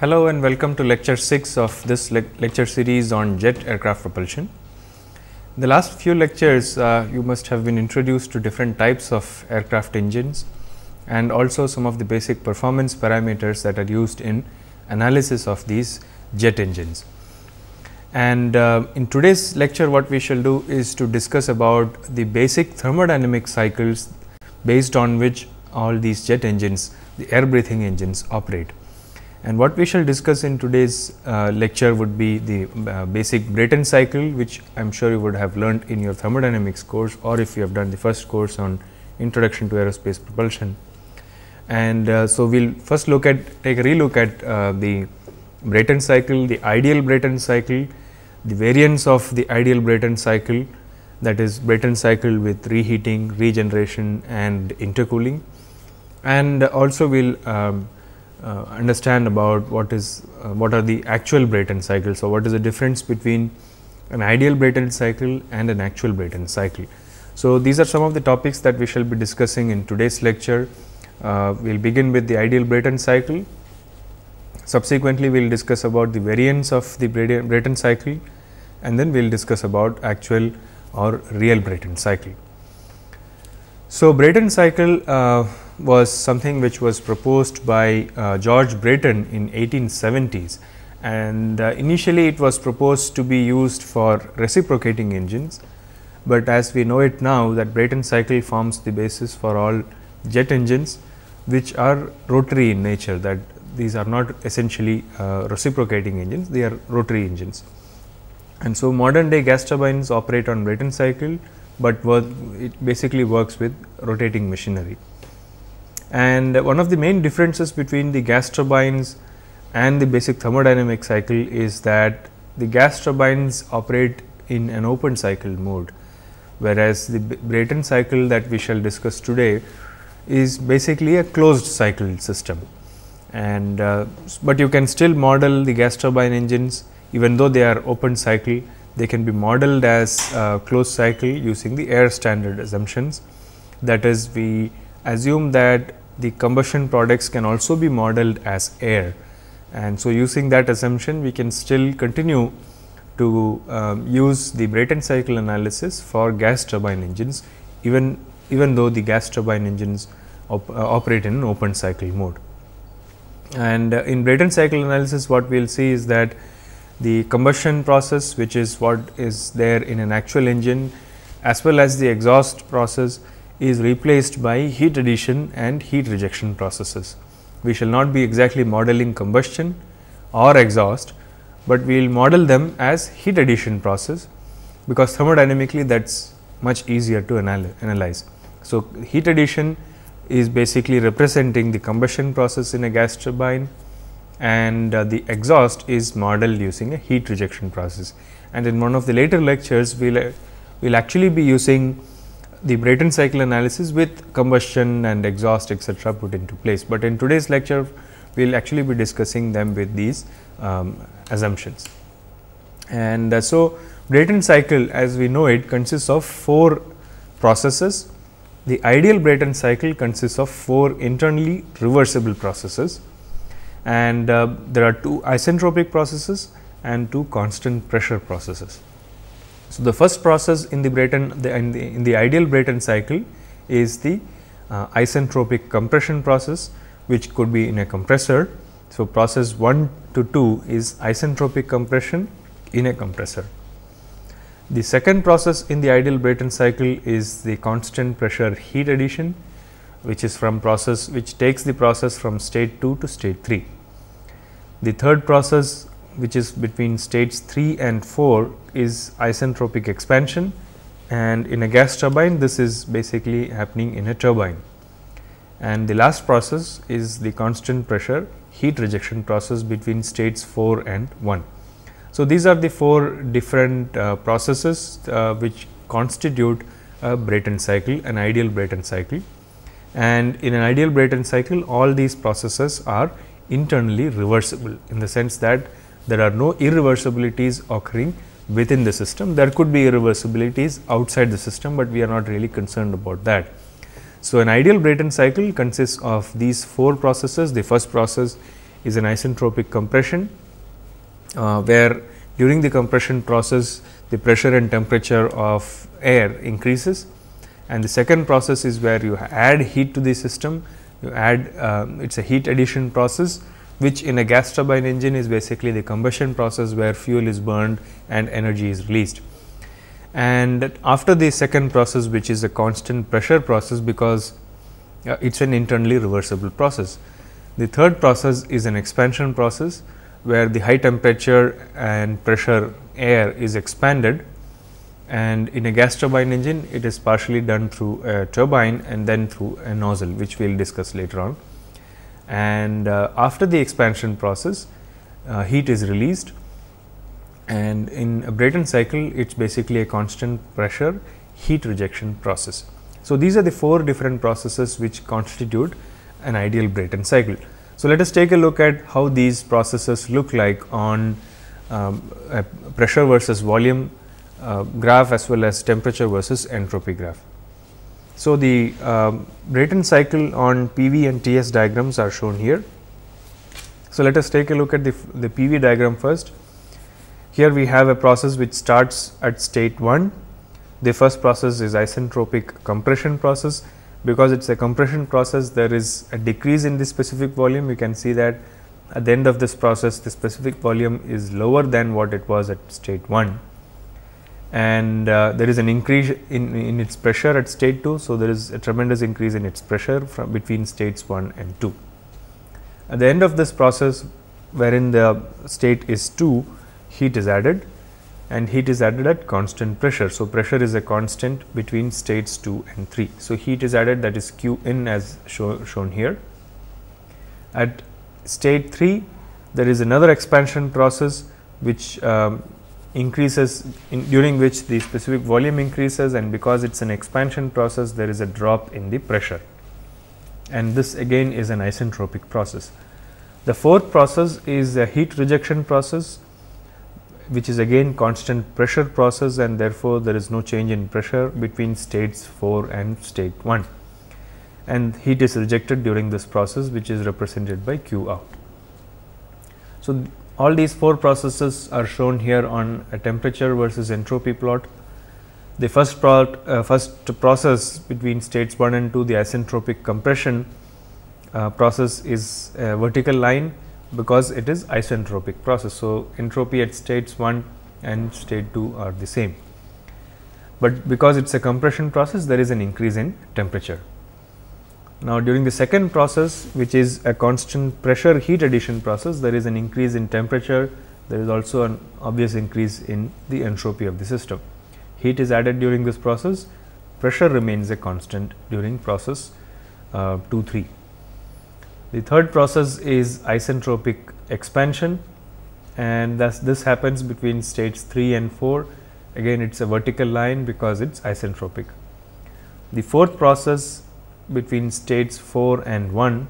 Hello and welcome to lecture 6 of this le lecture series on jet aircraft propulsion. In the last few lectures, uh, you must have been introduced to different types of aircraft engines and also some of the basic performance parameters that are used in analysis of these jet engines. And uh, in today's lecture, what we shall do is to discuss about the basic thermodynamic cycles based on which all these jet engines, the air breathing engines operate. And what we shall discuss in today's uh, lecture would be the uh, basic Brayton cycle, which I am sure you would have learned in your thermodynamics course or if you have done the first course on introduction to aerospace propulsion. And uh, so, we will first look at take a relook at uh, the Brayton cycle, the ideal Brayton cycle, the variants of the ideal Brayton cycle that is Brayton cycle with reheating, regeneration and intercooling. And also we will um, uh, understand about what is uh, what are the actual Brayton cycles So what is the difference between an ideal Brayton cycle and an actual Brayton cycle. So, these are some of the topics that we shall be discussing in today's lecture. Uh, we will begin with the ideal Brayton cycle. Subsequently, we will discuss about the variants of the Brayton cycle and then we will discuss about actual or real Brayton cycle. So, Brayton cycle uh, was something which was proposed by uh, George Brayton in 1870s and uh, initially it was proposed to be used for reciprocating engines, but as we know it now that Brayton cycle forms the basis for all jet engines which are rotary in nature that these are not essentially uh, reciprocating engines, they are rotary engines. And so, modern day gas turbines operate on Brayton cycle, but it basically works with rotating machinery. And one of the main differences between the gas turbines and the basic thermodynamic cycle is that the gas turbines operate in an open cycle mode, whereas the Brayton cycle that we shall discuss today is basically a closed cycle system. And uh, but you can still model the gas turbine engines even though they are open cycle, they can be modeled as uh, closed cycle using the air standard assumptions. That is, we assume that the combustion products can also be modeled as air. And so, using that assumption we can still continue to um, use the Brayton cycle analysis for gas turbine engines even, even though the gas turbine engines op, uh, operate in open cycle mode. And uh, in Brayton cycle analysis what we will see is that the combustion process which is what is there in an actual engine as well as the exhaust process is replaced by heat addition and heat rejection processes. We shall not be exactly modeling combustion or exhaust, but we will model them as heat addition process because thermodynamically that is much easier to analyze. So, heat addition is basically representing the combustion process in a gas turbine and uh, the exhaust is modeled using a heat rejection process. And in one of the later lectures, we will uh, we'll actually be using the Brayton cycle analysis with combustion and exhaust etc. put into place. But in today's lecture, we will actually be discussing them with these um, assumptions. And uh, so, Brayton cycle as we know it consists of four processes. The ideal Brayton cycle consists of four internally reversible processes and uh, there are two isentropic processes and two constant pressure processes. So, the first process in the Brayton the, in, the, in the ideal Brayton cycle is the uh, isentropic compression process which could be in a compressor. So, process 1 to 2 is isentropic compression in a compressor. The second process in the ideal Brayton cycle is the constant pressure heat addition which is from process which takes the process from state 2 to state 3. The third process which is between states 3 and 4 is isentropic expansion and in a gas turbine this is basically happening in a turbine. And the last process is the constant pressure heat rejection process between states 4 and 1. So, these are the four different uh, processes uh, which constitute a Brayton cycle, an ideal Brayton cycle. And in an ideal Brayton cycle, all these processes are internally reversible in the sense that there are no irreversibilities occurring within the system. There could be irreversibilities outside the system, but we are not really concerned about that. So, an ideal Brayton cycle consists of these four processes. The first process is an isentropic compression, uh, where during the compression process the pressure and temperature of air increases. And the second process is where you add heat to the system, you add um, it is a heat addition process which in a gas turbine engine is basically the combustion process where fuel is burned and energy is released. And after the second process which is a constant pressure process because uh, it is an internally reversible process. The third process is an expansion process where the high temperature and pressure air is expanded and in a gas turbine engine it is partially done through a turbine and then through a nozzle which we will discuss later on and uh, after the expansion process uh, heat is released and in a Brayton cycle it's basically a constant pressure heat rejection process. So, these are the four different processes which constitute an ideal Brayton cycle. So, let us take a look at how these processes look like on um, pressure versus volume uh, graph as well as temperature versus entropy graph. So, the uh, um, Brayton cycle on PV and TS diagrams are shown here. So, let us take a look at the, the PV diagram first. Here we have a process which starts at state 1. The first process is isentropic compression process. Because it is a compression process, there is a decrease in the specific volume. You can see that at the end of this process, the specific volume is lower than what it was at state 1 and uh, there is an increase in, in its pressure at state 2. So, there is a tremendous increase in its pressure from between states 1 and 2. At the end of this process wherein the state is 2, heat is added and heat is added at constant pressure. So, pressure is a constant between states 2 and 3. So, heat is added that is Q in as show, shown here. At state 3, there is another expansion process which um, increases in during which the specific volume increases and because it is an expansion process there is a drop in the pressure and this again is an isentropic process. The fourth process is a heat rejection process which is again constant pressure process and therefore, there is no change in pressure between states 4 and state 1 and heat is rejected during this process which is represented by Q out. So, all these four processes are shown here on a temperature versus entropy plot. The first, pro uh, first process between states 1 and 2, the isentropic compression uh, process is a vertical line because it is isentropic process. So, entropy at states 1 and state 2 are the same, but because it is a compression process there is an increase in temperature. Now, during the second process which is a constant pressure heat addition process there is an increase in temperature, there is also an obvious increase in the entropy of the system. Heat is added during this process, pressure remains a constant during process uh, 2 3. The third process is isentropic expansion and thus this happens between states 3 and 4 again it is a vertical line because it is isentropic. The fourth process between states 4 and 1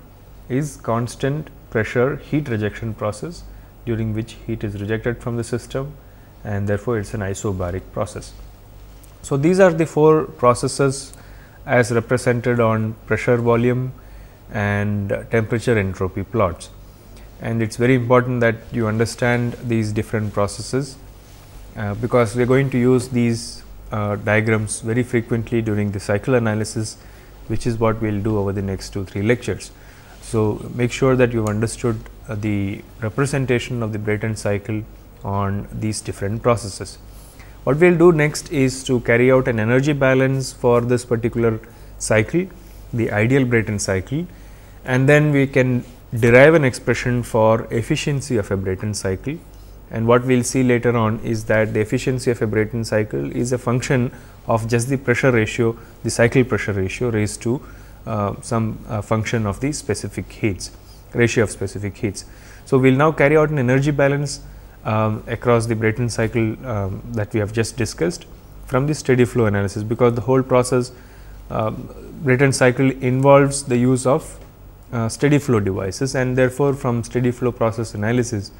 is constant pressure heat rejection process during which heat is rejected from the system and therefore, it is an isobaric process. So, these are the four processes as represented on pressure volume and temperature entropy plots. And it is very important that you understand these different processes, uh, because we are going to use these uh, diagrams very frequently during the cycle analysis which is what we will do over the next two, three lectures. So, make sure that you have understood uh, the representation of the Brayton cycle on these different processes. What we will do next is to carry out an energy balance for this particular cycle, the ideal Brayton cycle and then we can derive an expression for efficiency of a Brayton cycle and what we will see later on is that the efficiency of a Brayton cycle is a function of just the pressure ratio, the cycle pressure ratio raised to uh, some uh, function of the specific heats, ratio of specific heats. So, we will now carry out an energy balance um, across the Brayton cycle um, that we have just discussed from the steady flow analysis, because the whole process um, Brayton cycle involves the use of uh, steady flow devices and therefore, from steady flow process analysis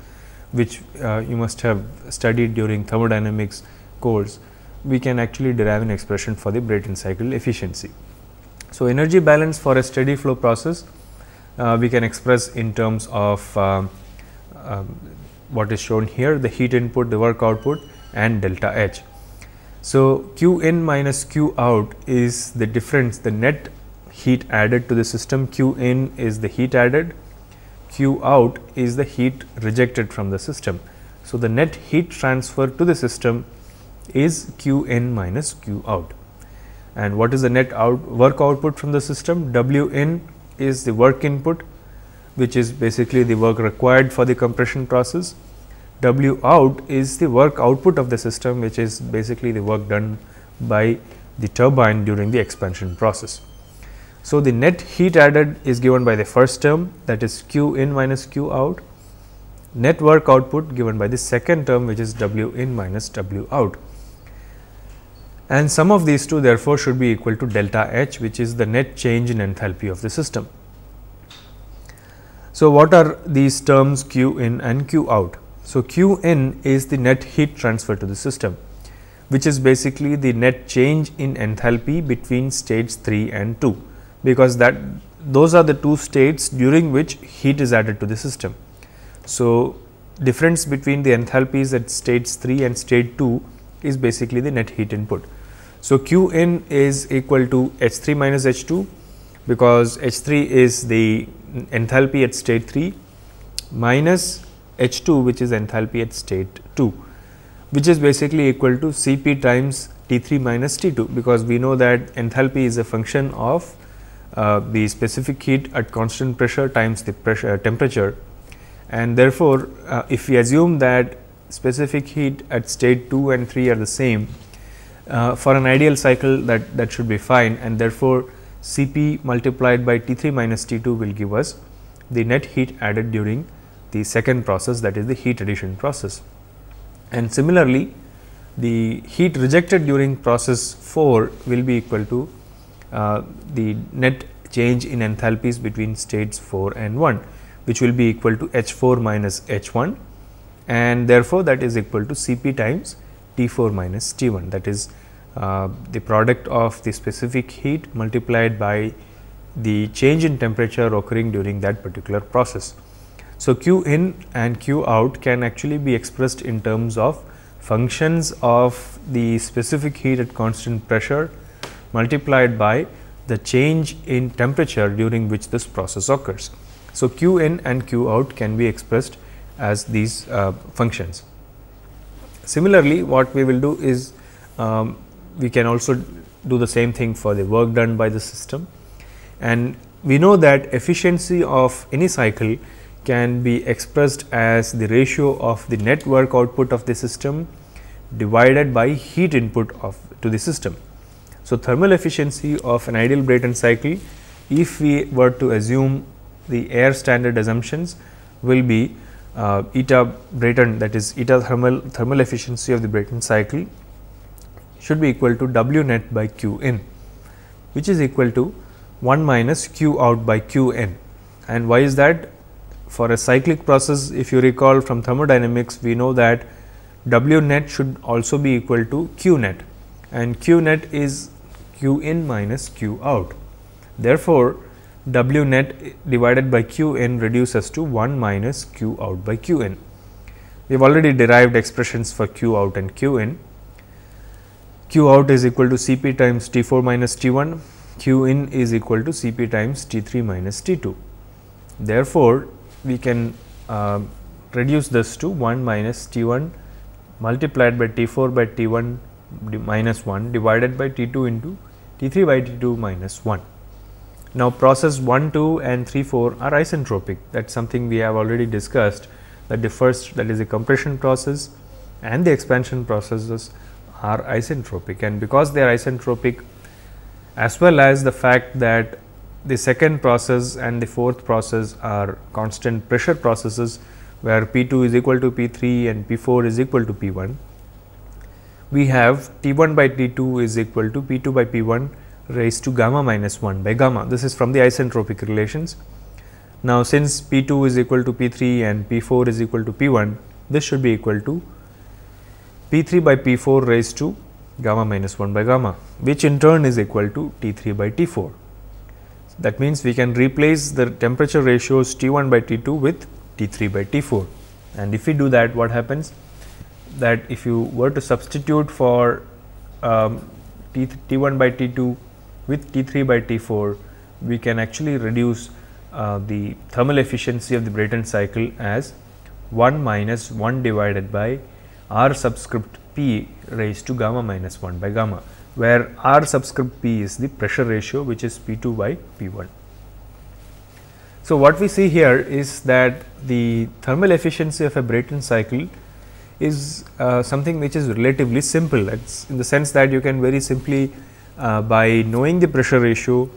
which uh, you must have studied during thermodynamics course, we can actually derive an expression for the Brayton cycle efficiency. So, energy balance for a steady flow process uh, we can express in terms of uh, um, what is shown here the heat input, the work output and delta H. So, Q in minus Q out is the difference the net heat added to the system Q in is the heat added Q out is the heat rejected from the system. So, the net heat transfer to the system is q in minus q out. And what is the net out work output from the system? W in is the work input which is basically the work required for the compression process. W out is the work output of the system which is basically the work done by the turbine during the expansion process. So, the net heat added is given by the first term that is Q in minus Q out, net work output given by the second term which is W in minus W out and sum of these two therefore should be equal to delta H which is the net change in enthalpy of the system. So, what are these terms Q in and Q out? So, Q in is the net heat transfer to the system which is basically the net change in enthalpy between states 3 and 2 because that those are the two states during which heat is added to the system. So, difference between the enthalpies at states 3 and state 2 is basically the net heat input. So, q in is equal to H 3 minus H 2 because H 3 is the enthalpy at state 3 minus H 2 which is enthalpy at state 2 which is basically equal to C p times T 3 minus T 2 because we know that enthalpy is a function of uh, the specific heat at constant pressure times the pressure uh, temperature and therefore, uh, if we assume that specific heat at state 2 and 3 are the same uh, for an ideal cycle that, that should be fine and therefore, Cp multiplied by T3 minus T2 will give us the net heat added during the second process that is the heat addition process. And similarly, the heat rejected during process 4 will be equal to uh, the net change in enthalpies between states 4 and 1 which will be equal to H 4 minus H 1 and therefore, that is equal to C p times T4 minus T1 that is uh, the product of the specific heat multiplied by the change in temperature occurring during that particular process. So, Q in and Q out can actually be expressed in terms of functions of the specific heat at constant pressure multiplied by the change in temperature during which this process occurs. So, Q in and Q out can be expressed as these uh, functions. Similarly, what we will do is um, we can also do the same thing for the work done by the system and we know that efficiency of any cycle can be expressed as the ratio of the net work output of the system divided by heat input of to the system. So, thermal efficiency of an ideal Brayton cycle if we were to assume the air standard assumptions will be uh, eta Brayton that is eta thermal thermal efficiency of the Brayton cycle should be equal to W net by Q in which is equal to 1 minus Q out by Q n and why is that for a cyclic process if you recall from thermodynamics we know that W net should also be equal to Q net and Q net is Q in minus Q out. Therefore, W net divided by Q n reduces to 1 minus Q out by Q n. We have already derived expressions for Q out and Q in. Q out is equal to C p times T 4 minus T 1, Q in is equal to C p times T 3 minus T 2. Therefore, we can uh, reduce this to 1 minus T 1 multiplied by T 4 by T 1 minus 1 divided by T 2 into T 3 by T 2 minus 1. Now process 1, 2 and 3, 4 are isentropic that is something we have already discussed that the first that is the compression process and the expansion processes are isentropic and because they are isentropic as well as the fact that the second process and the fourth process are constant pressure processes where P 2 is equal to P 3 and P 4 is equal to P 1. We have T 1 by T 2 is equal to P 2 by P 1 raised to gamma minus 1 by gamma. This is from the isentropic relations. Now, since P 2 is equal to P 3 and P 4 is equal to P 1, this should be equal to P 3 by P 4 raised to gamma minus 1 by gamma, which in turn is equal to T 3 by T 4. That means, we can replace the temperature ratios T 1 by T 2 with T 3 by T 4. And if we do that, what happens? That if you were to substitute for um, T 1 by T 2 with T3 by T4 we can actually reduce uh, the thermal efficiency of the Brayton cycle as 1 minus 1 divided by R subscript P raised to gamma minus 1 by gamma, where R subscript P is the pressure ratio which is P2 by P1. So, what we see here is that the thermal efficiency of a Brayton cycle is uh, something which is relatively simple it's in the sense that you can very simply uh, by knowing the pressure ratio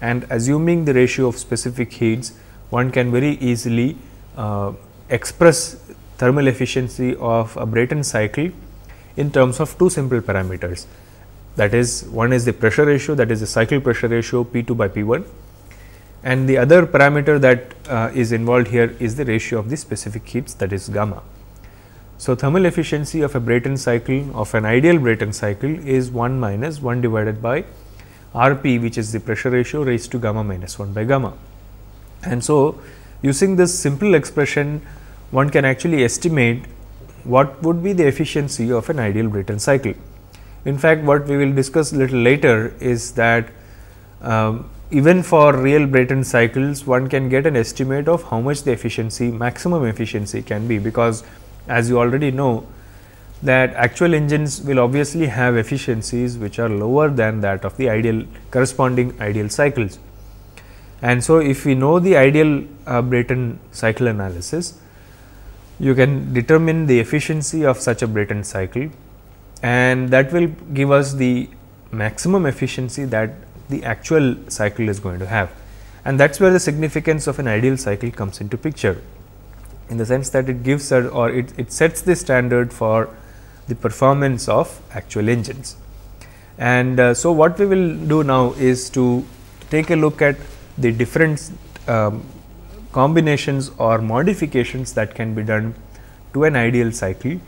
and assuming the ratio of specific heats, one can very easily uh, express thermal efficiency of a Brayton cycle in terms of two simple parameters. That is, one is the pressure ratio, that is the cycle pressure ratio P2 by P1 and the other parameter that uh, is involved here is the ratio of the specific heats that is gamma. So, thermal efficiency of a Brayton cycle of an ideal Brayton cycle is 1 minus 1 divided by Rp which is the pressure ratio raised to gamma minus 1 by gamma. And so, using this simple expression one can actually estimate what would be the efficiency of an ideal Brayton cycle. In fact, what we will discuss little later is that um, even for real Brayton cycles one can get an estimate of how much the efficiency maximum efficiency can be because as you already know that actual engines will obviously have efficiencies which are lower than that of the ideal corresponding ideal cycles. And so, if we know the ideal uh, Brayton cycle analysis, you can determine the efficiency of such a Brayton cycle and that will give us the maximum efficiency that the actual cycle is going to have. And that is where the significance of an ideal cycle comes into picture in the sense that it gives or it, it sets the standard for the performance of actual engines. And uh, so, what we will do now is to take a look at the different um, combinations or modifications that can be done to an ideal cycle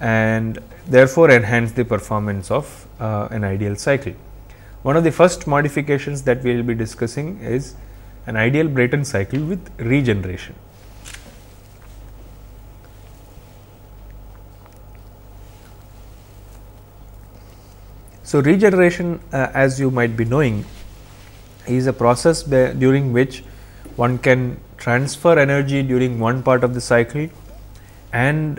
and therefore, enhance the performance of uh, an ideal cycle. One of the first modifications that we will be discussing is an ideal Brayton cycle with regeneration. So, regeneration uh, as you might be knowing is a process during which one can transfer energy during one part of the cycle and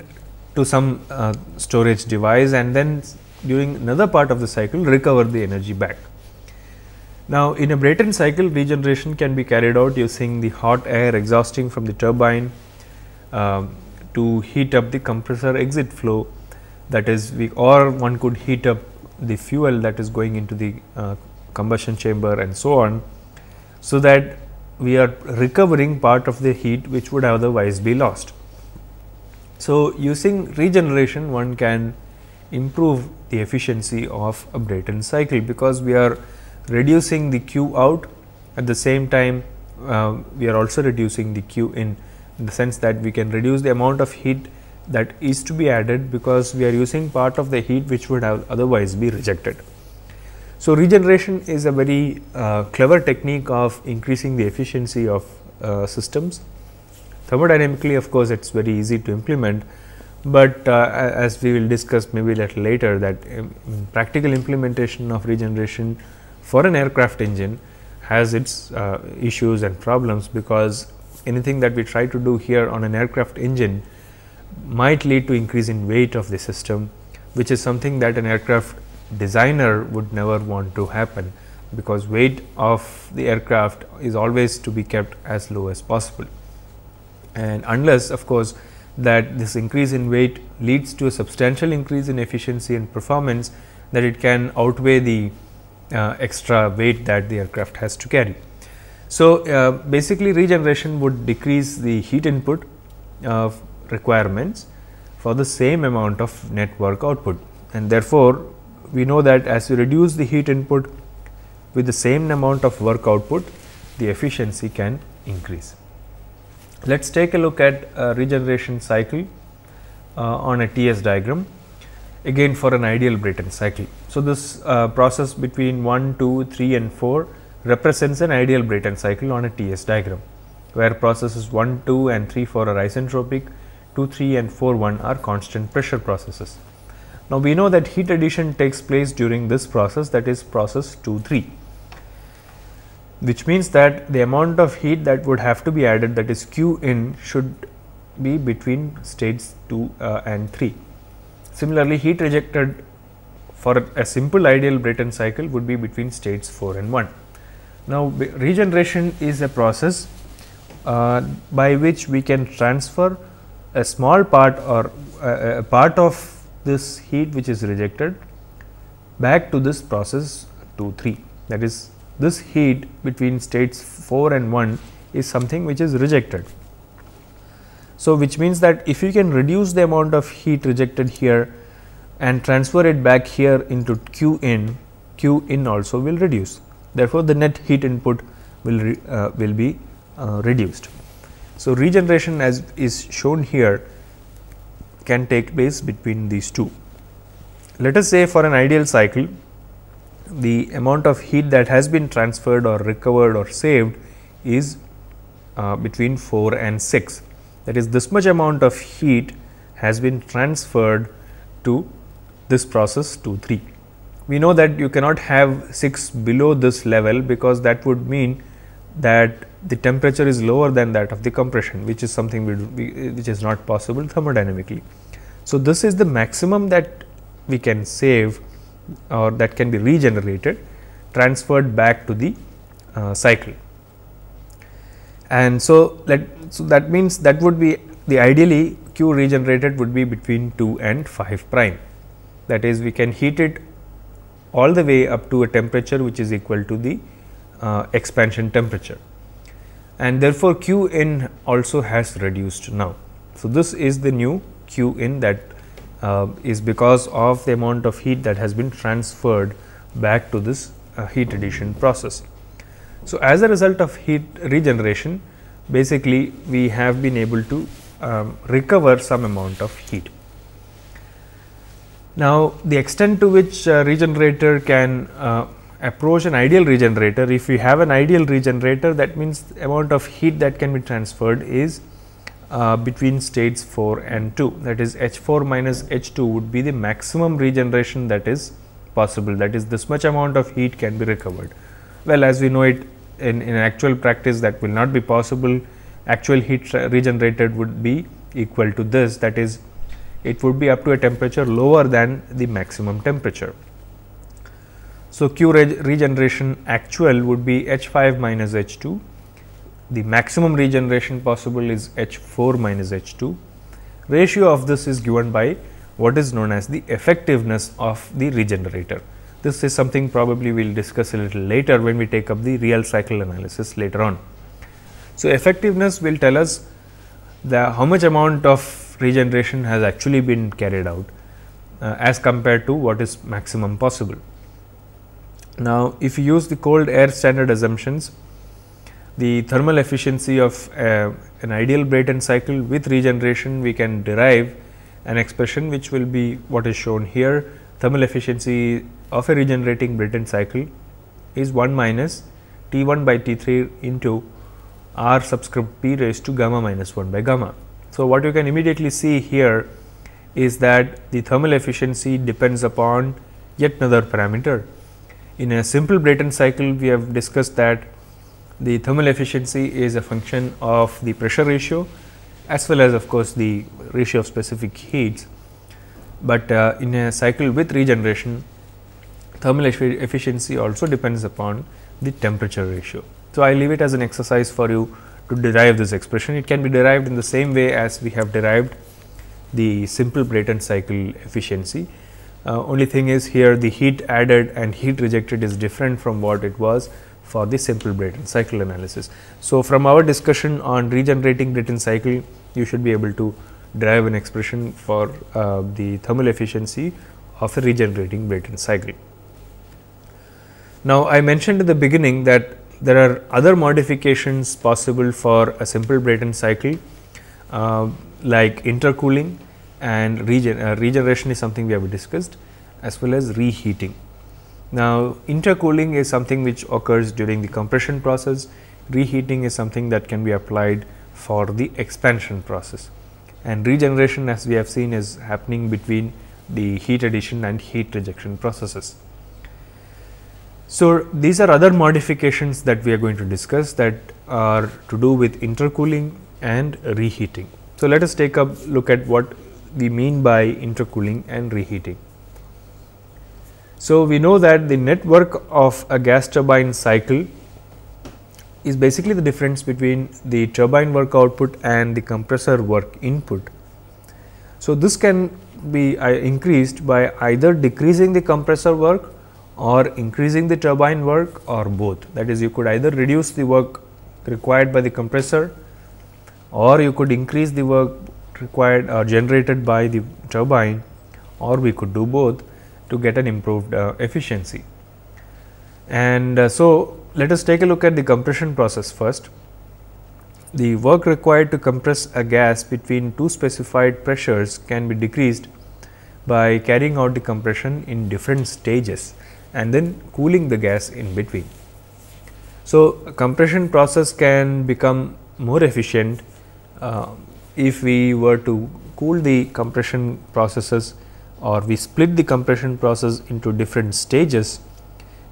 to some uh, storage device and then during another part of the cycle recover the energy back. Now, in a Brayton cycle regeneration can be carried out using the hot air exhausting from the turbine uh, to heat up the compressor exit flow that is we or one could heat up the fuel that is going into the uh, combustion chamber and so on. So, that we are recovering part of the heat which would otherwise be lost. So, using regeneration one can improve the efficiency of a Brayton cycle because we are reducing the Q out at the same time uh, we are also reducing the Q in, in the sense that we can reduce the amount of heat that is to be added because we are using part of the heat which would have otherwise be rejected. So, regeneration is a very uh, clever technique of increasing the efficiency of uh, systems. Thermodynamically of course, it is very easy to implement, but uh, as we will discuss maybe a little later that um, practical implementation of regeneration for an aircraft engine has its uh, issues and problems because anything that we try to do here on an aircraft engine might lead to increase in weight of the system which is something that an aircraft designer would never want to happen because weight of the aircraft is always to be kept as low as possible. And unless of course, that this increase in weight leads to a substantial increase in efficiency and performance that it can outweigh the uh, extra weight that the aircraft has to carry. So, uh, basically regeneration would decrease the heat input uh, requirements for the same amount of network output. And therefore, we know that as you reduce the heat input with the same amount of work output, the efficiency can increase. Let us take a look at a regeneration cycle uh, on a TS diagram again for an ideal Brayton cycle. So, this uh, process between 1, 2, 3 and 4 represents an ideal Brayton cycle on a TS diagram, where processes 1, 2 and 3, 4 are isentropic, 2, 3 and 4, 1 are constant pressure processes. Now, we know that heat addition takes place during this process that is process 2, 3 which means that the amount of heat that would have to be added that is Q in should be between states 2 uh, and 3. Similarly, heat rejected for a simple ideal Brayton cycle would be between states 4 and 1. Now, regeneration is a process uh, by which we can transfer a small part or a, a part of this heat which is rejected back to this process 2 3 that is this heat between states 4 and 1 is something which is rejected. So, which means that if you can reduce the amount of heat rejected here and transfer it back here into Q in, Q in also will reduce. Therefore, the net heat input will, re, uh, will be uh, reduced. So, regeneration as is shown here can take place between these two. Let us say for an ideal cycle the amount of heat that has been transferred or recovered or saved is uh, between 4 and 6. That is this much amount of heat has been transferred to this process 2 3. We know that you cannot have 6 below this level because that would mean that the temperature is lower than that of the compression which is something which is not possible thermodynamically. So, this is the maximum that we can save or that can be regenerated transferred back to the uh, cycle. And so, let, so, that means that would be the ideally Q regenerated would be between 2 and 5 prime that is we can heat it all the way up to a temperature which is equal to the uh, expansion temperature and therefore, q in also has reduced now. So, this is the new q in that uh, is because of the amount of heat that has been transferred back to this uh, heat addition process. So, as a result of heat regeneration basically we have been able to um, recover some amount of heat. Now, the extent to which regenerator can uh, approach an ideal regenerator, if we have an ideal regenerator that means amount of heat that can be transferred is uh, between states 4 and 2 that is H4 minus H2 would be the maximum regeneration that is possible that is this much amount of heat can be recovered. Well as we know it in, in actual practice that will not be possible actual heat regenerated would be equal to this that is it would be up to a temperature lower than the maximum temperature. So, Q regeneration actual would be H5 minus H2. The maximum regeneration possible is H4 minus H2. Ratio of this is given by what is known as the effectiveness of the regenerator. This is something probably we will discuss a little later when we take up the real cycle analysis later on. So, effectiveness will tell us the how much amount of regeneration has actually been carried out uh, as compared to what is maximum possible. Now, if you use the cold air standard assumptions, the thermal efficiency of uh, an ideal Brayton cycle with regeneration we can derive an expression which will be what is shown here thermal efficiency of a regenerating Brayton cycle is 1 minus T 1 by T 3 into R subscript p raised to gamma minus 1 by gamma. So, what you can immediately see here is that the thermal efficiency depends upon yet another parameter in a simple Brayton cycle, we have discussed that the thermal efficiency is a function of the pressure ratio as well as of course, the ratio of specific heats. But uh, in a cycle with regeneration, thermal efficiency also depends upon the temperature ratio. So, I leave it as an exercise for you to derive this expression. It can be derived in the same way as we have derived the simple Brayton cycle efficiency. Uh, only thing is here the heat added and heat rejected is different from what it was for the simple Brayton cycle analysis. So, from our discussion on regenerating Brayton cycle, you should be able to derive an expression for uh, the thermal efficiency of a regenerating Brayton cycle. Now, I mentioned at the beginning that there are other modifications possible for a simple Brayton cycle uh, like intercooling, and regen uh, regeneration is something we have discussed as well as reheating. Now, intercooling is something which occurs during the compression process, reheating is something that can be applied for the expansion process and regeneration as we have seen is happening between the heat addition and heat rejection processes. So, these are other modifications that we are going to discuss that are to do with intercooling and reheating. So, let us take a look at what we mean by intercooling and reheating. So, we know that the network of a gas turbine cycle is basically the difference between the turbine work output and the compressor work input. So, this can be uh, increased by either decreasing the compressor work or increasing the turbine work or both. That is you could either reduce the work required by the compressor or you could increase the work required or uh, generated by the turbine or we could do both to get an improved uh, efficiency. And uh, so, let us take a look at the compression process first. The work required to compress a gas between two specified pressures can be decreased by carrying out the compression in different stages and then cooling the gas in between. So, compression process can become more efficient uh, if we were to cool the compression processes or we split the compression process into different stages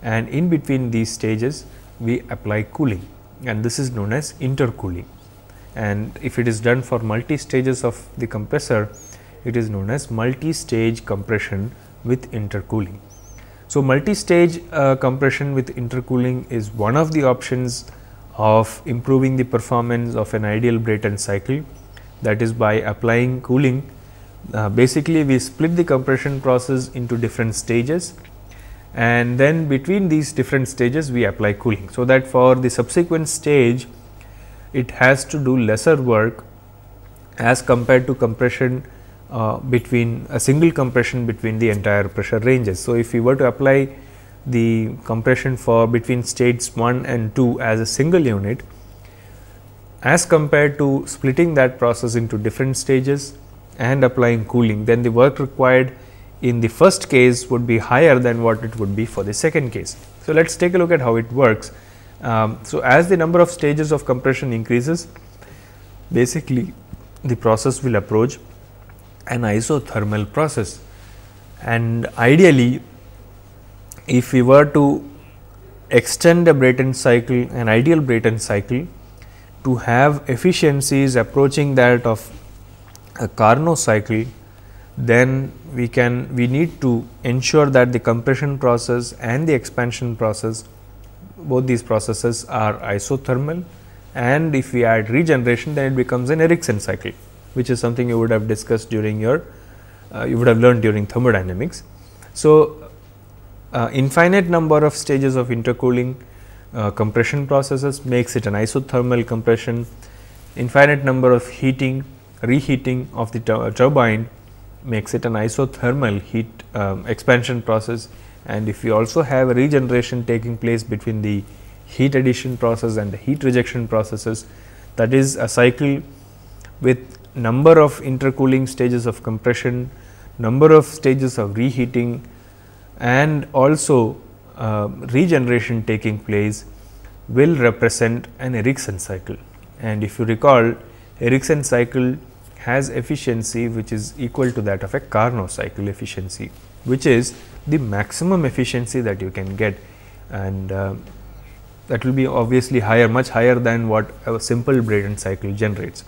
and in between these stages we apply cooling and this is known as intercooling and if it is done for multi stages of the compressor it is known as multi stage compression with intercooling. So, multi stage uh, compression with intercooling is one of the options of improving the performance of an ideal Brayton cycle that is by applying cooling. Uh, basically, we split the compression process into different stages and then between these different stages we apply cooling. So, that for the subsequent stage it has to do lesser work as compared to compression uh, between a single compression between the entire pressure ranges. So, if we were to apply the compression for between states 1 and 2 as a single unit, as compared to splitting that process into different stages and applying cooling, then the work required in the first case would be higher than what it would be for the second case. So, let us take a look at how it works. Um, so, as the number of stages of compression increases, basically the process will approach an isothermal process and ideally if we were to extend a Brayton cycle, an ideal Brayton cycle to have efficiencies approaching that of a Carnot cycle, then we can we need to ensure that the compression process and the expansion process both these processes are isothermal and if we add regeneration then it becomes an Ericsson cycle which is something you would have discussed during your uh, you would have learned during thermodynamics. So, uh, infinite number of stages of intercooling uh, compression processes makes it an isothermal compression, infinite number of heating, reheating of the turbine makes it an isothermal heat um, expansion process and if you also have a regeneration taking place between the heat addition process and the heat rejection processes that is a cycle with number of intercooling stages of compression, number of stages of reheating and also uh, regeneration taking place will represent an Erickson cycle. And if you recall, Erickson cycle has efficiency which is equal to that of a Carnot cycle efficiency, which is the maximum efficiency that you can get and uh, that will be obviously higher, much higher than what a simple Brayton cycle generates.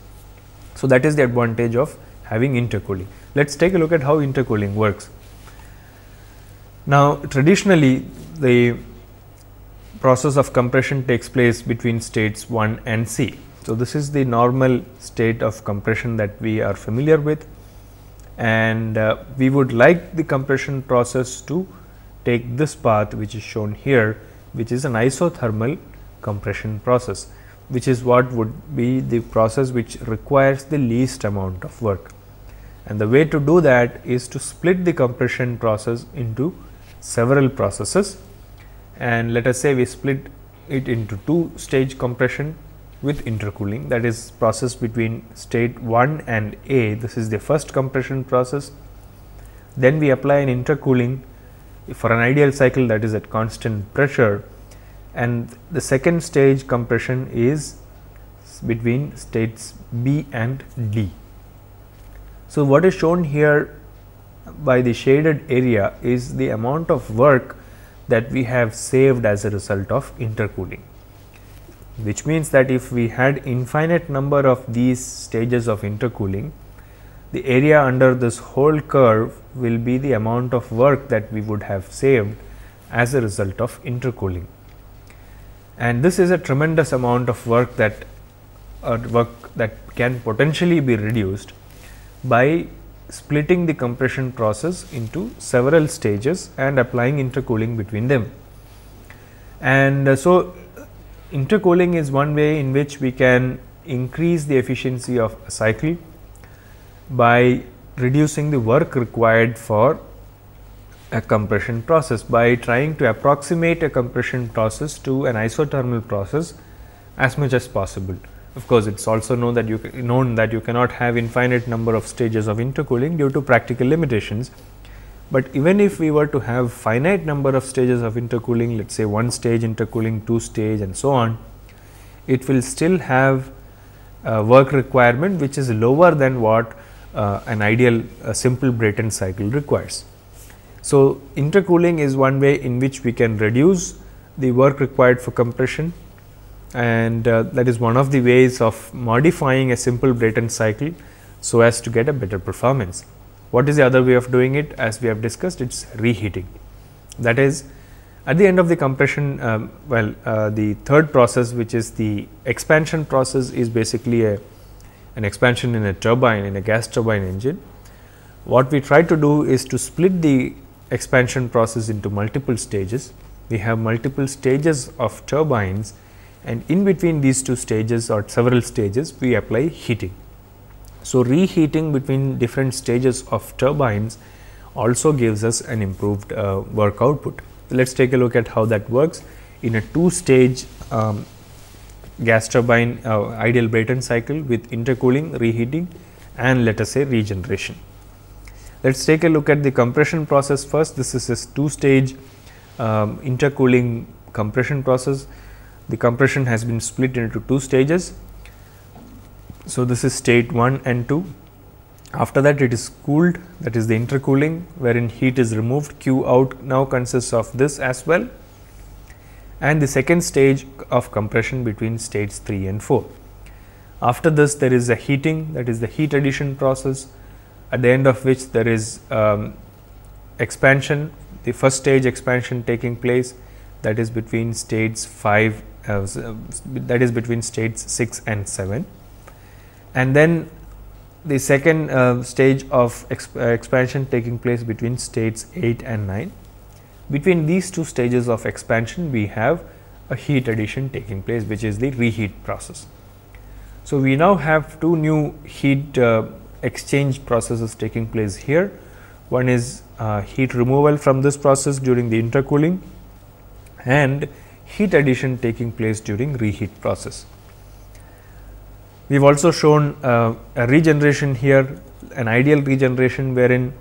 So, that is the advantage of having intercooling. Let us take a look at how intercooling works. Now, traditionally the process of compression takes place between states 1 and C. So, this is the normal state of compression that we are familiar with and uh, we would like the compression process to take this path which is shown here which is an isothermal compression process which is what would be the process which requires the least amount of work. And the way to do that is to split the compression process into several processes and let us say we split it into two stage compression with intercooling that is process between state 1 and A this is the first compression process then we apply an intercooling for an ideal cycle that is at constant pressure and the second stage compression is between states B and D. So, what is shown here by the shaded area is the amount of work that we have saved as a result of intercooling. Which means that if we had infinite number of these stages of intercooling, the area under this whole curve will be the amount of work that we would have saved as a result of intercooling. And this is a tremendous amount of work that uh, work that can potentially be reduced by splitting the compression process into several stages and applying intercooling between them. And uh, so, intercooling is one way in which we can increase the efficiency of a cycle by reducing the work required for a compression process by trying to approximate a compression process to an isothermal process as much as possible. Of course, it's also known that you known that you cannot have infinite number of stages of intercooling due to practical limitations. But even if we were to have finite number of stages of intercooling, let's say one stage intercooling, two stage and so on, it will still have a work requirement which is lower than what uh, an ideal simple Brayton cycle requires. So, intercooling is one way in which we can reduce the work required for compression and uh, that is one of the ways of modifying a simple Brayton cycle so as to get a better performance. What is the other way of doing it as we have discussed it is reheating. That is at the end of the compression um, well uh, the third process which is the expansion process is basically a an expansion in a turbine in a gas turbine engine. What we try to do is to split the expansion process into multiple stages. We have multiple stages of turbines and in between these two stages or several stages we apply heating. So, reheating between different stages of turbines also gives us an improved uh, work output. So, let us take a look at how that works in a two stage um, gas turbine uh, ideal Brayton cycle with intercooling, reheating and let us say regeneration. Let us take a look at the compression process first. This is a two stage um, intercooling compression process the compression has been split into two stages. So, this is state 1 and 2. After that it is cooled that is the intercooling wherein heat is removed Q out now consists of this as well and the second stage of compression between states 3 and 4. After this there is a heating that is the heat addition process at the end of which there is um, expansion the first stage expansion taking place that is between states 5 uh, that is between states 6 and 7. And then the second uh, stage of exp uh, expansion taking place between states 8 and 9. Between these two stages of expansion, we have a heat addition taking place which is the reheat process. So, we now have two new heat uh, exchange processes taking place here. One is uh, heat removal from this process during the intercooling and heat addition taking place during reheat process. We have also shown uh, a regeneration here, an ideal regeneration wherein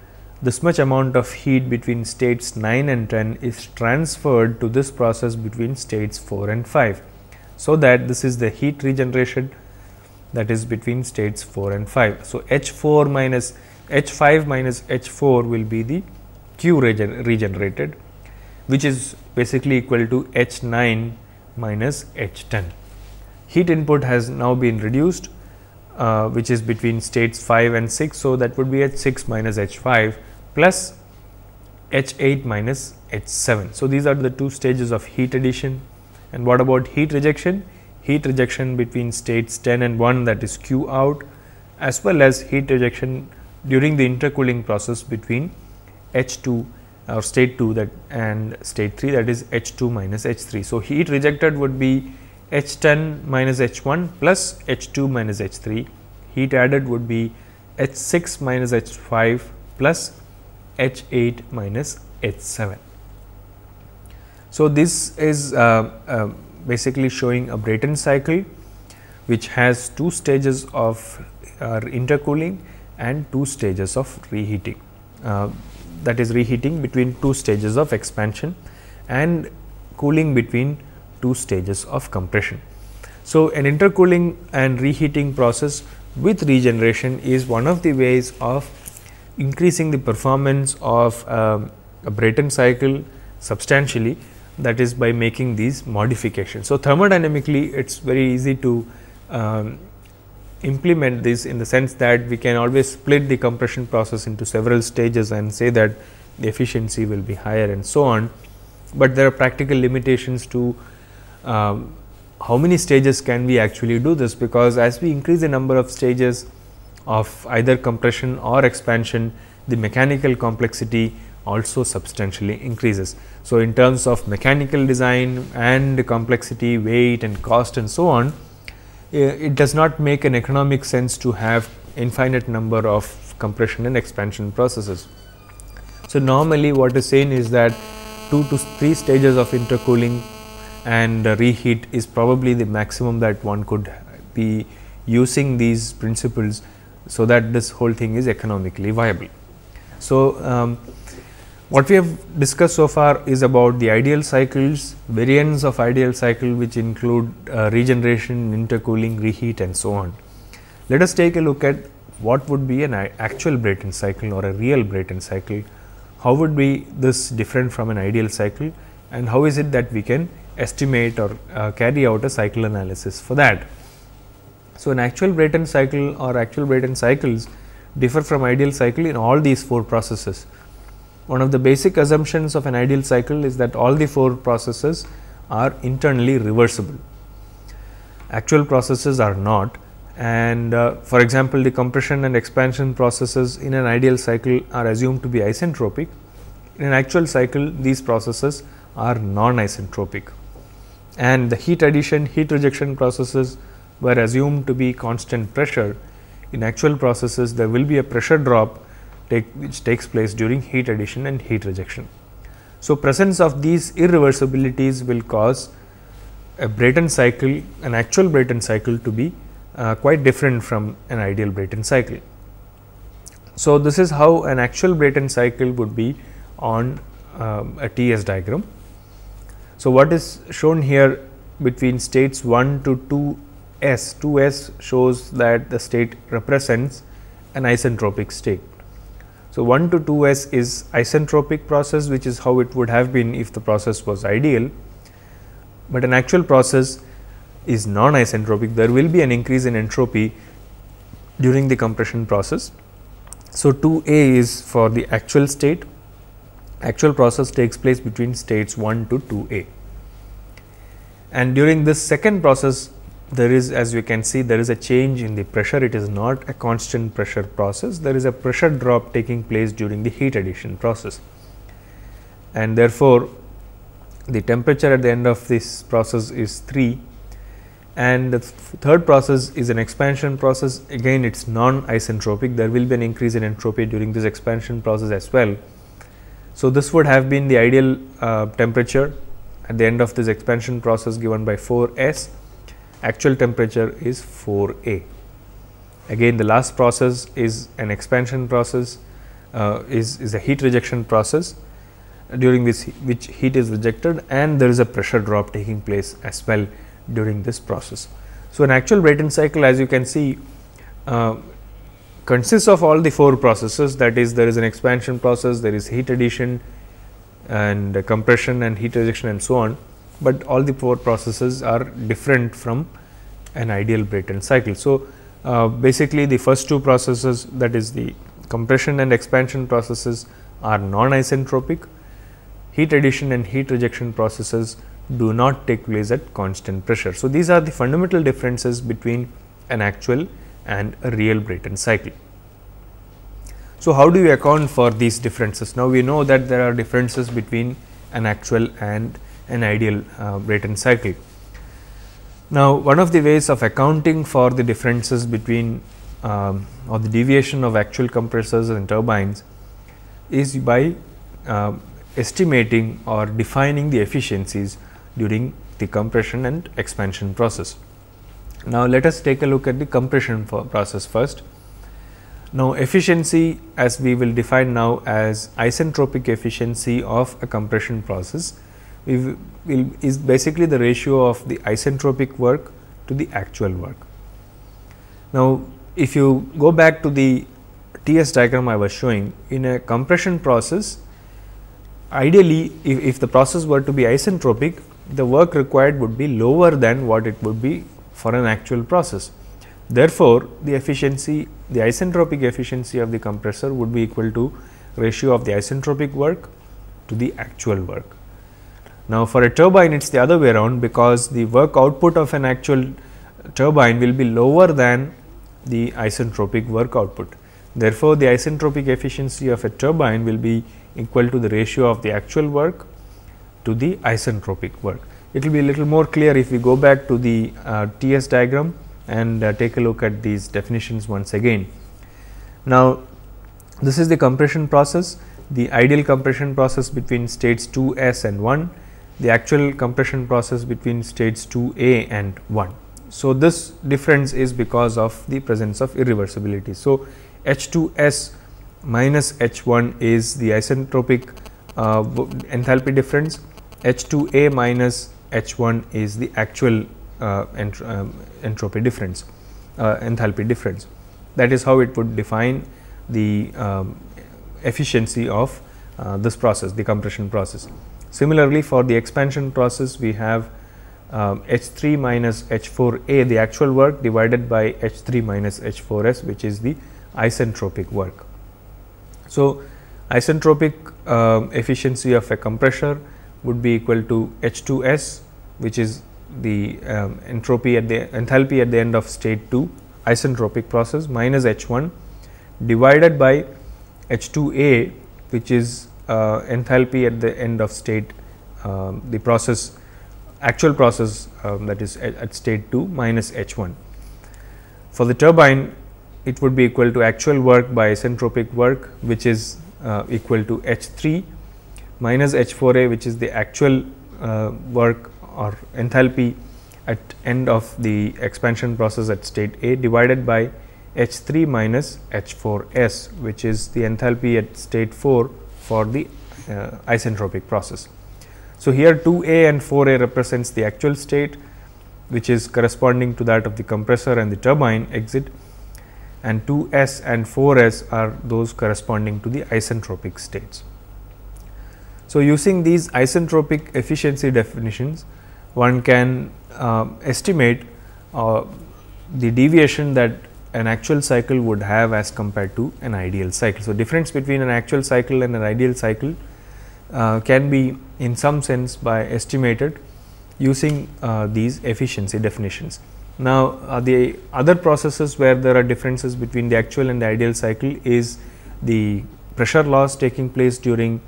this much amount of heat between states 9 and 10 is transferred to this process between states 4 and 5. So, that this is the heat regeneration that is between states 4 and 5. So, H 4 minus H 5 minus H 4 will be the Q regen regenerated which is basically equal to H9 minus H10. Heat input has now been reduced uh, which is between states 5 and 6. So, that would be H6 minus H5 plus H8 minus H7. So, these are the two stages of heat addition and what about heat rejection? Heat rejection between states 10 and 1 that is Q out as well as heat rejection during the intercooling process between H2 or state 2 that and state 3 that is H2 minus H3. So, heat rejected would be H10 minus H1 plus H2 minus H3. Heat added would be H6 minus H5 plus H8 minus H7. So, this is uh, uh, basically showing a Brayton cycle which has two stages of uh, intercooling and two stages of reheating. Uh, that is reheating between two stages of expansion and cooling between two stages of compression. So, an intercooling and reheating process with regeneration is one of the ways of increasing the performance of um, a Brayton cycle substantially that is by making these modifications. So, thermodynamically it is very easy to um, implement this in the sense that we can always split the compression process into several stages and say that the efficiency will be higher and so on, but there are practical limitations to um, how many stages can we actually do this because as we increase the number of stages of either compression or expansion the mechanical complexity also substantially increases. So, in terms of mechanical design and complexity weight and cost and so on it does not make an economic sense to have infinite number of compression and expansion processes. So, normally what is seen is that 2 to 3 stages of intercooling and reheat is probably the maximum that one could be using these principles so that this whole thing is economically viable. So, um, what we have discussed so far is about the ideal cycles, variants of ideal cycle which include uh, regeneration, intercooling, reheat and so on. Let us take a look at what would be an uh, actual Brayton cycle or a real Brayton cycle, how would be this different from an ideal cycle and how is it that we can estimate or uh, carry out a cycle analysis for that. So, an actual Brayton cycle or actual Brayton cycles differ from ideal cycle in all these four processes. One of the basic assumptions of an ideal cycle is that all the four processes are internally reversible. Actual processes are not and uh, for example, the compression and expansion processes in an ideal cycle are assumed to be isentropic. In an actual cycle, these processes are non-isentropic and the heat addition, heat rejection processes were assumed to be constant pressure. In actual processes, there will be a pressure drop take, which takes place during heat addition and heat rejection. So, presence of these irreversibilities will cause a Brayton cycle, an actual Brayton cycle to be uh, quite different from an ideal Brayton cycle. So, this is how an actual Brayton cycle would be on um, a TS diagram. So, what is shown here between states 1 to 2 S, 2 S shows that the state represents an isentropic state. So, 1 to 2s is isentropic process which is how it would have been if the process was ideal, but an actual process is non isentropic there will be an increase in entropy during the compression process. So, 2a is for the actual state actual process takes place between states 1 to 2a and during this second process there is as you can see there is a change in the pressure it is not a constant pressure process there is a pressure drop taking place during the heat addition process and therefore the temperature at the end of this process is 3 and the third process is an expansion process again it is non isentropic there will be an increase in entropy during this expansion process as well. So, this would have been the ideal uh, temperature at the end of this expansion process given by 4 S actual temperature is 4A. Again the last process is an expansion process, uh, is, is a heat rejection process during this which heat is rejected and there is a pressure drop taking place as well during this process. So, an actual Brayton cycle as you can see uh, consists of all the four processes that is there is an expansion process, there is heat addition and compression and heat rejection and so on but all the power processes are different from an ideal Brayton cycle. So, uh, basically the first two processes that is the compression and expansion processes are non-isentropic, heat addition and heat rejection processes do not take place at constant pressure. So, these are the fundamental differences between an actual and a real Brayton cycle. So, how do we account for these differences? Now, we know that there are differences between an actual and an ideal uh, Brayton cycle. Now, one of the ways of accounting for the differences between um, or the deviation of actual compressors and turbines is by uh, estimating or defining the efficiencies during the compression and expansion process. Now, let us take a look at the compression process first. Now, efficiency as we will define now as isentropic efficiency of a compression process is basically the ratio of the isentropic work to the actual work. Now, if you go back to the TS diagram I was showing in a compression process, ideally if, if the process were to be isentropic, the work required would be lower than what it would be for an actual process. Therefore, the efficiency, the isentropic efficiency of the compressor would be equal to ratio of the isentropic work to the actual work. Now, for a turbine it is the other way around because the work output of an actual turbine will be lower than the isentropic work output. Therefore, the isentropic efficiency of a turbine will be equal to the ratio of the actual work to the isentropic work. It will be a little more clear if we go back to the uh, TS diagram and uh, take a look at these definitions once again. Now, this is the compression process, the ideal compression process between states 2s and 1 the actual compression process between states 2a and 1. So, this difference is because of the presence of irreversibility. So, H2S minus H1 is the isentropic uh, enthalpy difference, H2A minus H1 is the actual uh, ent um, entropy difference, uh, enthalpy difference. That is how it would define the um, efficiency of uh, this process, the compression process. Similarly, for the expansion process, we have um, H3 minus H4A, the actual work divided by H3 minus H4S, which is the isentropic work. So, isentropic uh, efficiency of a compressor would be equal to H2S, which is the um, entropy at the enthalpy at the end of state 2 isentropic process minus H1 divided by H2A, which is uh, enthalpy at the end of state um, the process actual process um, that is at, at state 2 minus h 1. For the turbine it would be equal to actual work by isentropic work which is uh, equal to h 3 minus h 4 a which is the actual uh, work or enthalpy at end of the expansion process at state A divided by h 3 minus h 4 s which is the enthalpy at state 4 for the uh, isentropic process. So, here 2A and 4A represents the actual state which is corresponding to that of the compressor and the turbine exit and 2S and 4S are those corresponding to the isentropic states. So, using these isentropic efficiency definitions, one can uh, estimate uh, the deviation that an actual cycle would have as compared to an ideal cycle. So, difference between an actual cycle and an ideal cycle uh, can be in some sense by estimated using uh, these efficiency definitions. Now, uh, the other processes where there are differences between the actual and the ideal cycle is the pressure loss taking place during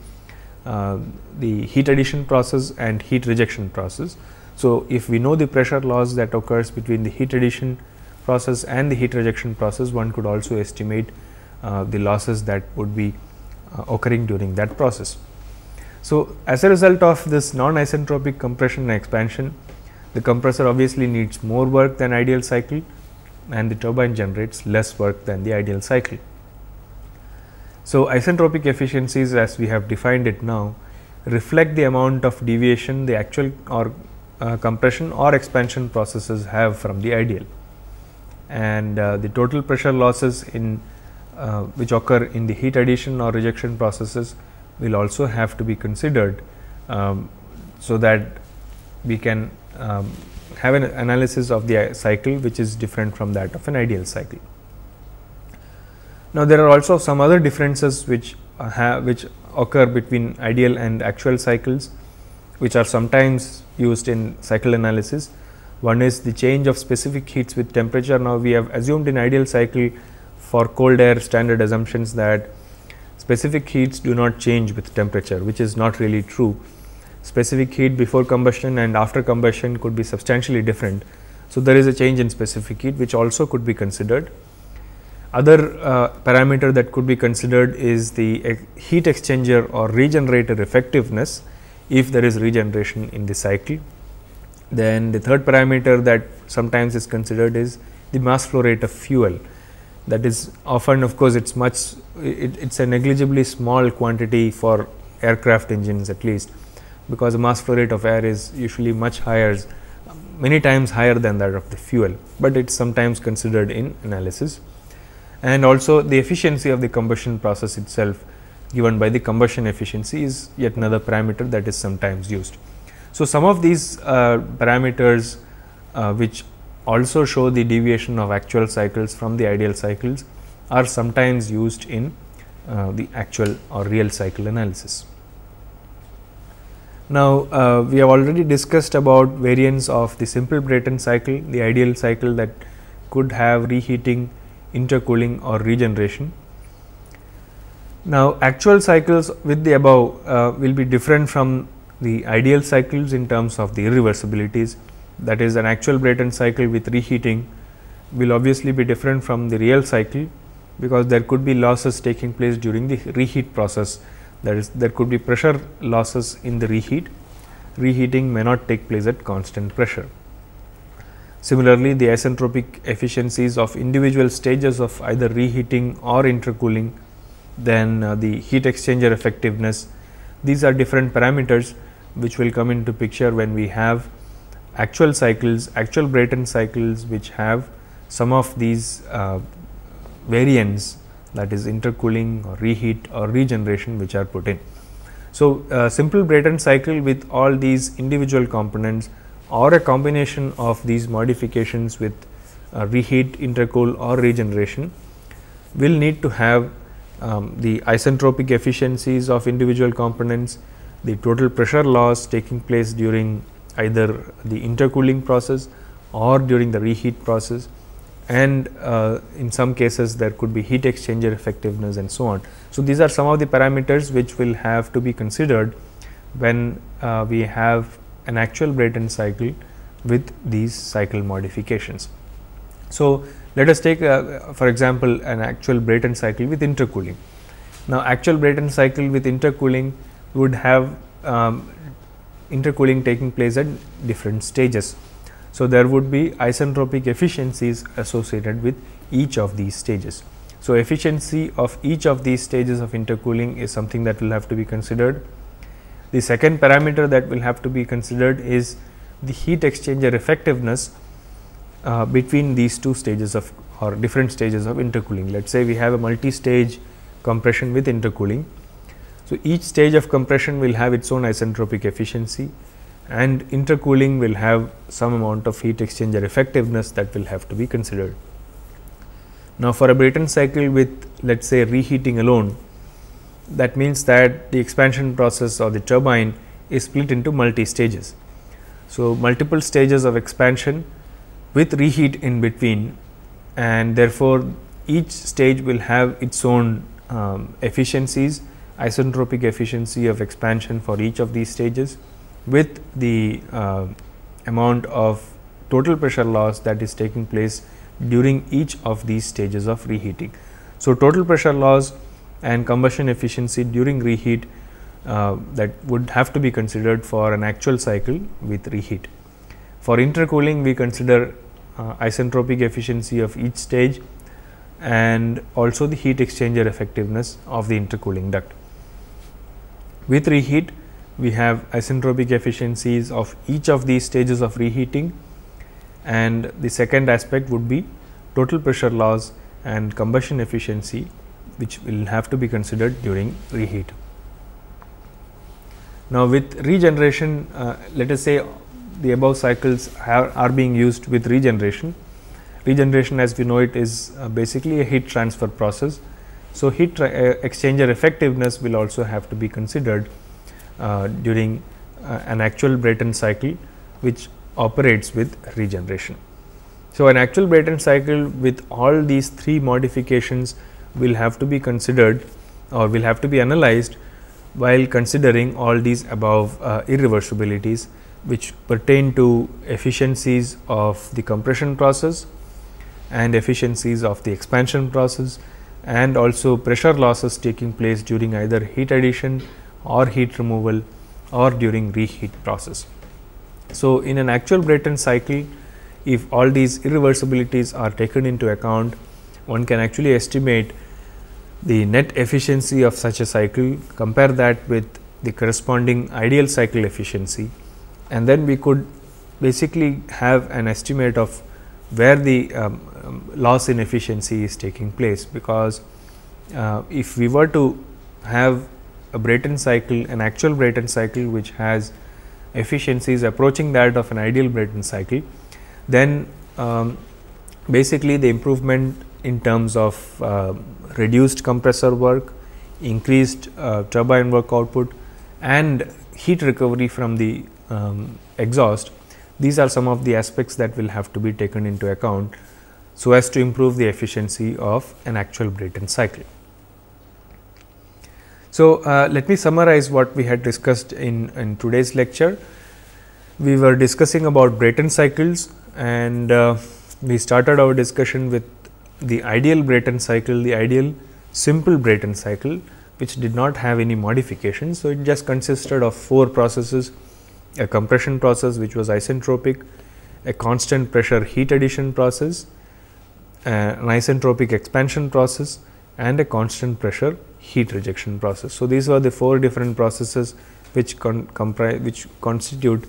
uh, the heat addition process and heat rejection process. So, if we know the pressure loss that occurs between the heat addition process and the heat rejection process one could also estimate uh, the losses that would be uh, occurring during that process. So, as a result of this non-isentropic compression and expansion the compressor obviously needs more work than ideal cycle and the turbine generates less work than the ideal cycle. So, isentropic efficiencies as we have defined it now reflect the amount of deviation the actual or uh, compression or expansion processes have from the ideal and uh, the total pressure losses in uh, which occur in the heat addition or rejection processes will also have to be considered. Um, so, that we can um, have an analysis of the uh, cycle which is different from that of an ideal cycle. Now, there are also some other differences which uh, have, which occur between ideal and actual cycles which are sometimes used in cycle analysis. One is the change of specific heats with temperature. Now, we have assumed in ideal cycle for cold air standard assumptions that specific heats do not change with temperature, which is not really true. Specific heat before combustion and after combustion could be substantially different. So, there is a change in specific heat which also could be considered. Other uh, parameter that could be considered is the heat exchanger or regenerator effectiveness if there is regeneration in the cycle. Then the third parameter that sometimes is considered is the mass flow rate of fuel. That is often of course, it is much it, it is a negligibly small quantity for aircraft engines at least, because the mass flow rate of air is usually much higher many times higher than that of the fuel, but it is sometimes considered in analysis. And also the efficiency of the combustion process itself given by the combustion efficiency is yet another parameter that is sometimes used. So, some of these uh, parameters uh, which also show the deviation of actual cycles from the ideal cycles are sometimes used in uh, the actual or real cycle analysis. Now, uh, we have already discussed about variants of the simple Brayton cycle, the ideal cycle that could have reheating, intercooling or regeneration. Now, actual cycles with the above uh, will be different from the ideal cycles in terms of the irreversibilities that is an actual Brayton cycle with reheating will obviously be different from the real cycle because there could be losses taking place during the reheat process that is there could be pressure losses in the reheat reheating may not take place at constant pressure. Similarly, the isentropic efficiencies of individual stages of either reheating or intercooling then uh, the heat exchanger effectiveness these are different parameters which will come into picture when we have actual cycles, actual Brayton cycles which have some of these uh, variants that is intercooling or reheat or regeneration which are put in. So, a simple Brayton cycle with all these individual components or a combination of these modifications with uh, reheat, intercool or regeneration will need to have um, the isentropic efficiencies of individual components, the total pressure loss taking place during either the intercooling process or during the reheat process and uh, in some cases there could be heat exchanger effectiveness and so on. So, these are some of the parameters which will have to be considered when uh, we have an actual Brayton cycle with these cycle modifications. So, let us take uh, for example, an actual Brayton cycle with intercooling. Now, actual Brayton cycle with intercooling would have um, intercooling taking place at different stages. So, there would be isentropic efficiencies associated with each of these stages. So, efficiency of each of these stages of intercooling is something that will have to be considered. The second parameter that will have to be considered is the heat exchanger effectiveness uh, between these two stages of or different stages of intercooling. Let us say we have a multi-stage compression with intercooling. So, each stage of compression will have its own isentropic efficiency and intercooling will have some amount of heat exchanger effectiveness that will have to be considered. Now, for a Brayton cycle with let us say reheating alone, that means that the expansion process or the turbine is split into multi stages. So, multiple stages of expansion with reheat in between and therefore, each stage will have its own um, efficiencies isentropic efficiency of expansion for each of these stages with the uh, amount of total pressure loss that is taking place during each of these stages of reheating. So, total pressure loss and combustion efficiency during reheat uh, that would have to be considered for an actual cycle with reheat. For intercooling we consider uh, isentropic efficiency of each stage and also the heat exchanger effectiveness of the intercooling duct. With reheat, we have isentropic efficiencies of each of these stages of reheating and the second aspect would be total pressure loss and combustion efficiency which will have to be considered during reheat. Now, with regeneration, uh, let us say the above cycles are being used with regeneration. Regeneration as we know it is uh, basically a heat transfer process. So, heat uh, exchanger effectiveness will also have to be considered uh, during uh, an actual Brayton cycle which operates with regeneration. So, an actual Brayton cycle with all these three modifications will have to be considered or will have to be analyzed while considering all these above uh, irreversibilities which pertain to efficiencies of the compression process and efficiencies of the expansion process and also pressure losses taking place during either heat addition or heat removal or during reheat process. So, in an actual Brayton cycle, if all these irreversibilities are taken into account, one can actually estimate the net efficiency of such a cycle, compare that with the corresponding ideal cycle efficiency and then we could basically have an estimate of where the um, um, loss in efficiency is taking place because uh, if we were to have a Brayton cycle an actual Brayton cycle which has efficiencies approaching that of an ideal Brayton cycle then um, basically the improvement in terms of uh, reduced compressor work increased uh, turbine work output and heat recovery from the um, exhaust, these are some of the aspects that will have to be taken into account so as to improve the efficiency of an actual Brayton cycle. So, uh, let me summarize what we had discussed in, in today's lecture. We were discussing about Brayton cycles and uh, we started our discussion with the ideal Brayton cycle, the ideal simple Brayton cycle which did not have any modifications. So, it just consisted of four processes a compression process which was isentropic, a constant pressure heat addition process, an isentropic expansion process and a constant pressure heat rejection process. So, these were the four different processes which con comprise which constitute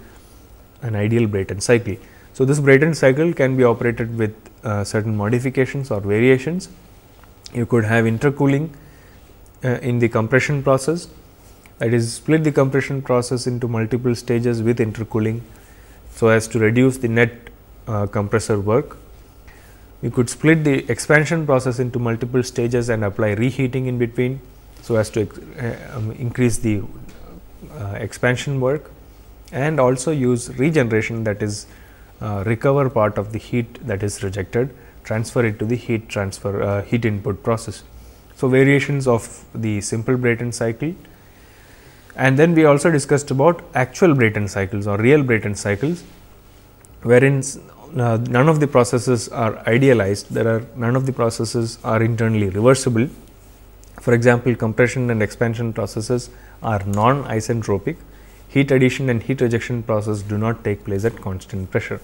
an ideal Brayton cycle. So, this Brayton cycle can be operated with uh, certain modifications or variations. You could have intercooling uh, in the compression process, that is split the compression process into multiple stages with intercooling so as to reduce the net uh, compressor work. You could split the expansion process into multiple stages and apply reheating in between so as to uh, um, increase the uh, expansion work and also use regeneration that is uh, recover part of the heat that is rejected transfer it to the heat transfer uh, heat input process. So, variations of the simple Brayton cycle and then we also discussed about actual Brayton cycles or real Brayton cycles, wherein uh, none of the processes are idealized, there are none of the processes are internally reversible. For example, compression and expansion processes are non-isentropic, heat addition and heat rejection process do not take place at constant pressure.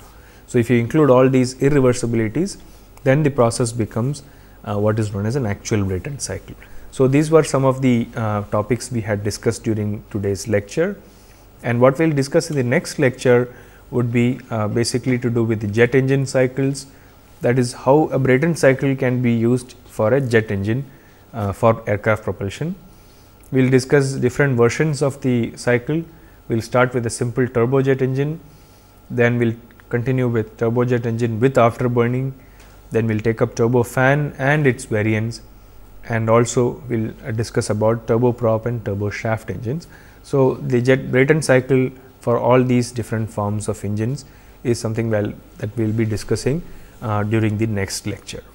So, if you include all these irreversibilities, then the process becomes uh, what is known as an actual Brayton cycle. So, these were some of the uh, topics we had discussed during today's lecture and what we will discuss in the next lecture would be uh, basically to do with the jet engine cycles that is how a Brayton cycle can be used for a jet engine uh, for aircraft propulsion. We will discuss different versions of the cycle, we will start with a simple turbojet engine, then we will continue with turbojet engine with afterburning, then we will take up turbofan and its variants and also we will discuss about turboprop and turboshaft engines. So, the jet Brayton cycle for all these different forms of engines is something well that we will be discussing uh, during the next lecture.